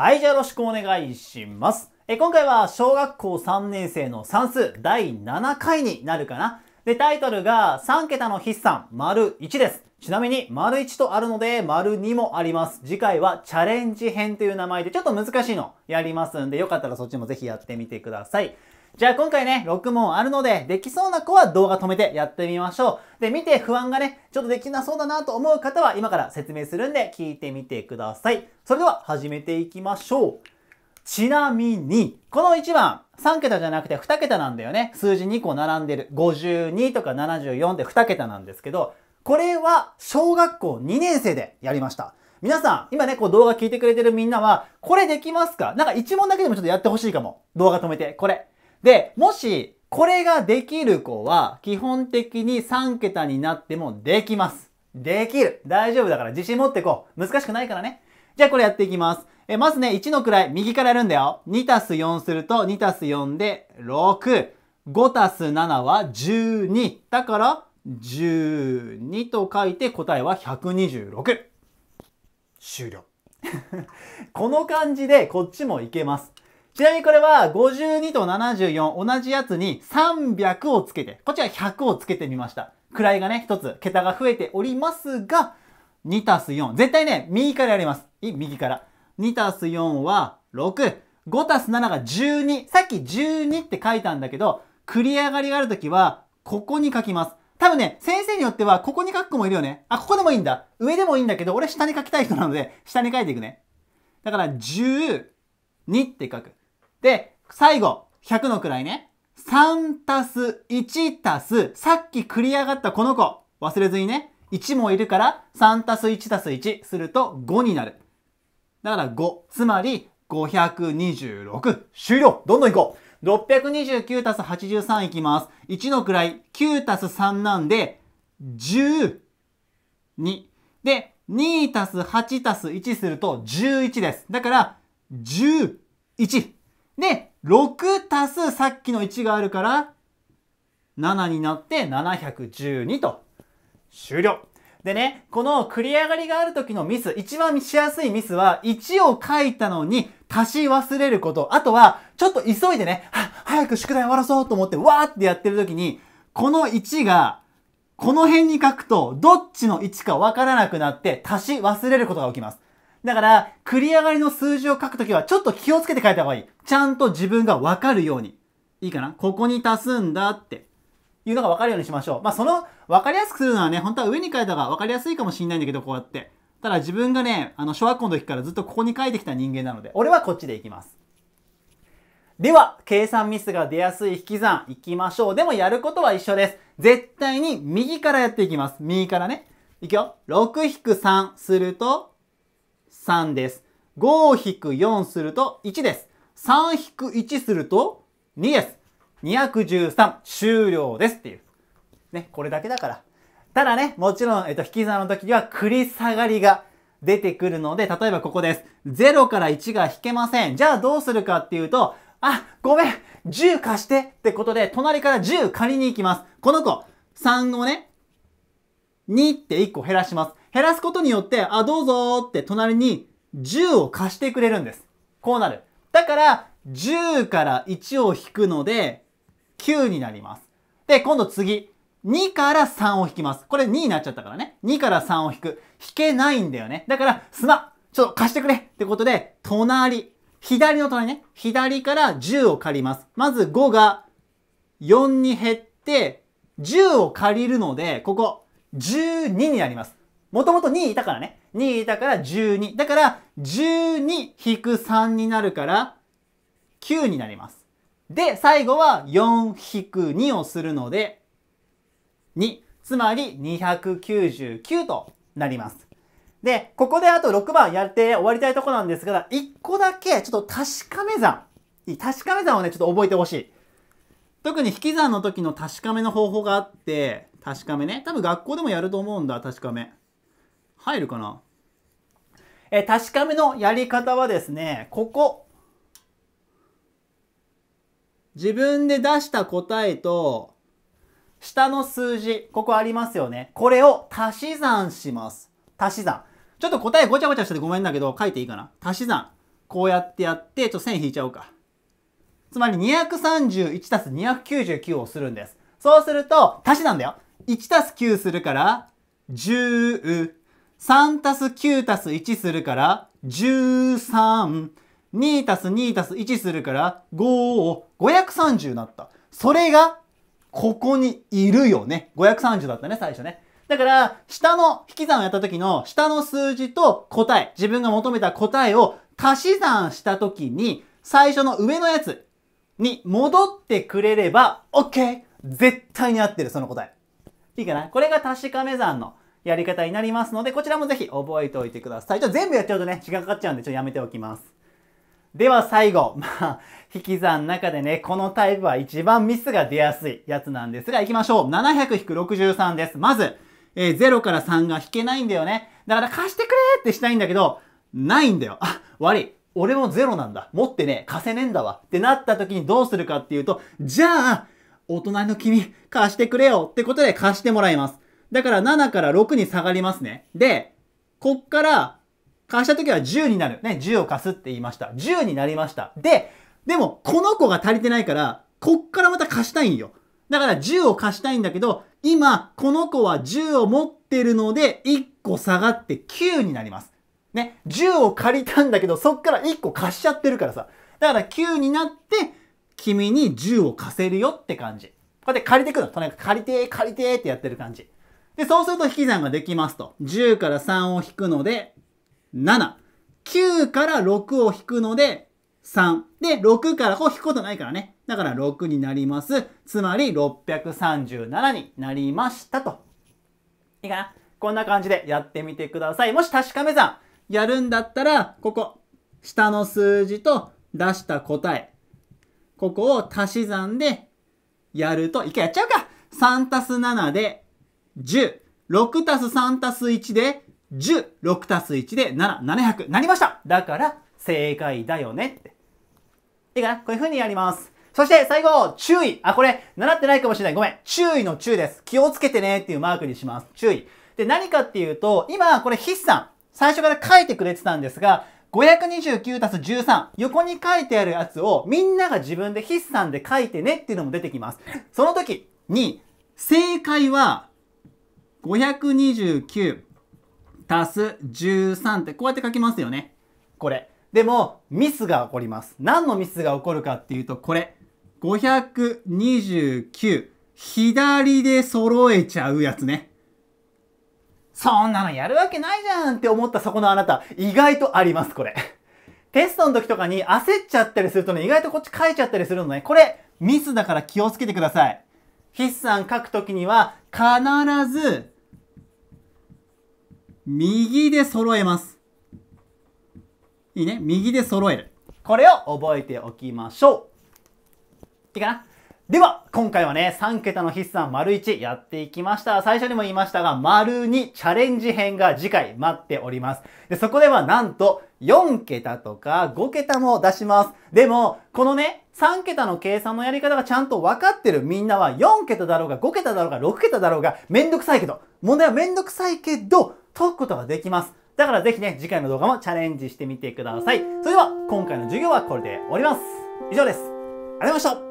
はい、じゃあよろしくお願いします。え今回は小学校3年生の算数第7回になるかな。で、タイトルが3桁の筆算丸1です。ちなみに、丸1とあるので、丸2もあります。次回はチャレンジ編という名前で、ちょっと難しいのやりますんで、よかったらそっちもぜひやってみてください。じゃあ今回ね、6問あるので、できそうな子は動画止めてやってみましょう。で、見て不安がね、ちょっとできなそうだなと思う方は、今から説明するんで、聞いてみてください。それでは、始めていきましょう。ちなみに、この1番、3桁じゃなくて2桁なんだよね。数字2個並んでる。52とか74って2桁なんですけど、これは小学校2年生でやりました。皆さん、今ね、こう動画聞いてくれてるみんなは、これできますかなんか一問だけでもちょっとやってほしいかも。動画止めて、これ。で、もし、これができる子は、基本的に3桁になってもできます。できる。大丈夫だから自信持っていこう。難しくないからね。じゃあこれやっていきます。え、まずね、1の位、右からやるんだよ。2たす4すると、2たす4で6。5たす7は12。だから、12と書いて答えは126。終了。この感じでこっちもいけます。ちなみにこれは52と74同じやつに300をつけて、こっちは100をつけてみました。位がね、一つ桁が増えておりますが、2たす4。絶対ね、右からやります。い、右から。2たす4は6。5たす7が12。さっき12って書いたんだけど、繰り上がりがあるときは、ここに書きます。多分ね、先生によっては、ここに書く子もいるよね。あ、ここでもいいんだ。上でもいいんだけど、俺下に書きたい人なので、下に書いていくね。だから、12って書く。で、最後、100の位ね。3たす1たす、さっき繰り上がったこの子。忘れずにね。1もいるから、3たす1たす1すると5になる。だから5。つまり、526。終了どんどん行こう629たす83いきます。1の位、9たす3なんで、12。で、2たす8たす1すると11です。だから、11。で、6たすさっきの1があるから、7になって712と終了。でね、この繰り上がりがある時のミス、一番しやすいミスは、1を書いたのに、足し忘れること。あとは、ちょっと急いでね、早く宿題終わらそうと思って、わーってやってる時に、この1が、この辺に書くと、どっちの1かわからなくなって、足し忘れることが起きます。だから、繰り上がりの数字を書くときは、ちょっと気をつけて書いた方がいい。ちゃんと自分がわかるように。いいかなここに足すんだって。いうのがわかるようにしましょう。まあ、その、わかりやすくするのはね、本当は上に書いた方がわかりやすいかもしんないんだけど、こうやって。ただ自分がね、あの、小学校の時からずっとここに書いてきた人間なので、俺はこっちで行きます。では、計算ミスが出やすい引き算行きましょう。でもやることは一緒です。絶対に右からやっていきます。右からね。いくよ。6引く3すると3です。5引く4すると1です。3引く1すると2です。213終了ですっていう。ね、これだけだから。ただね、もちろん、えっと、引き算の時には繰り下がりが出てくるので、例えばここです。0から1が引けません。じゃあどうするかっていうと、あ、ごめん !10 貸してってことで、隣から10借りに行きます。この子、3をね、2って1個減らします。減らすことによって、あ、どうぞって隣に10を貸してくれるんです。こうなる。だから、10から1を引くので、9になります。で、今度次。2から3を引きます。これ2になっちゃったからね。2から3を引く。引けないんだよね。だから、すまちょっと貸してくれってことで、隣。左の隣ね。左から10を借ります。まず5が4に減って、10を借りるので、ここ、12になります。もともと2いたからね。2いたから12。だから、12-3になるから、9になります。で、最後は4-2をするので、2つまり299となります。で、ここであと6番やって終わりたいとこなんですが、1個だけちょっと確かめ算。確かめ算をね、ちょっと覚えてほしい。特に引き算の時の確かめの方法があって、確かめね。多分学校でもやると思うんだ、確かめ。入るかなえ、確かめのやり方はですね、ここ。自分で出した答えと、下の数字、ここありますよね。これを足し算します。足し算。ちょっと答えごちゃごちゃしててごめんだけど、書いていいかな。足し算。こうやってやって、ちょっと線引いちゃおうか。つまり231たす299をするんです。そうすると、足し算だよ。1たす9するから、10。3たす9たす1するから、13。2たす2たす1するから、5。530になった。それがここにいるよね。530だったね、最初ね。だから、下の引き算をやった時の、下の数字と答え、自分が求めた答えを足し算した時に、最初の上のやつに戻ってくれれば、OK! 絶対に合ってる、その答え。いいかなこれが確かめ算のやり方になりますので、こちらもぜひ覚えておいてください。ちょっと全部やっちゃうとね、時間かかっちゃうんで、ちょっとやめておきます。では最後、まあ、引き算の中でね、このタイプは一番ミスが出やすいやつなんですが、行きましょう。700-63です。まず、えー、0から3が引けないんだよね。だから貸してくれってしたいんだけど、ないんだよ。あ、悪い。俺もゼロなんだ。持ってね、貸せねえんだわ。ってなった時にどうするかっていうと、じゃあ、大人の君、貸してくれよってことで貸してもらいます。だから7から6に下がりますね。で、こっから貸した時は10になる。ね、10を貸すって言いました。10になりました。で、でも、この子が足りてないから、こっからまた貸したいんよ。だから10を貸したいんだけど、今、この子は10を持ってるので、1個下がって9になります。ね、10を借りたんだけど、そっから1個貸しちゃってるからさ。だから9になって、君に10を貸せるよって感じ。こうやって借りてくの。とにかく借りて、借りてってやってる感じ。で、そうすると引き算ができますと。10から3を引くので、7。9から6を引くので3。で、6からこう引くことないからね。だから6になります。つまり637になりましたと。いいかなこんな感じでやってみてください。もし確かめ算やるんだったら、ここ、下の数字と出した答え、ここを足し算でやると、一回やっちゃうか !3 たす7で10、6たす3たす1で10、6たす1で7、700なりましただから正解だよねって。いいかなこういう風にやります。そして最後、注意あ、これ、習ってないかもしれない。ごめん。注意の注意です。気をつけてねっていうマークにします。注意。で、何かっていうと、今、これ筆算。最初から書いてくれてたんですが、529たす13。横に書いてあるやつを、みんなが自分で筆算で書いてねっていうのも出てきます。その時に、正解は、529足す13ってこうやって書きますよね。これ。でも、ミスが起こります。何のミスが起こるかっていうと、これ。529。左で揃えちゃうやつね。そんなのやるわけないじゃんって思ったそこのあなた、意外とあります、これ。テストの時とかに焦っちゃったりするとね、意外とこっち書いちゃったりするのね。これ、ミスだから気をつけてください。筆算書く時には、必ず、右で揃えます。いいね。右で揃える。これを覚えておきましょう。いいかなでは、今回はね、3桁の筆算丸1やっていきました。最初にも言いましたが、丸2チャレンジ編が次回待っております。で、そこではなんと4桁とか5桁も出します。でも、このね、3桁の計算のやり方がちゃんと分かってるみんなは4桁だろうが5桁だろうが6桁だろうがめんどくさいけど、問題はめんどくさいけど、解くことができます。だからぜひね、次回の動画もチャレンジしてみてください。それでは、今回の授業はこれで終わります。以上です。ありがとうございました。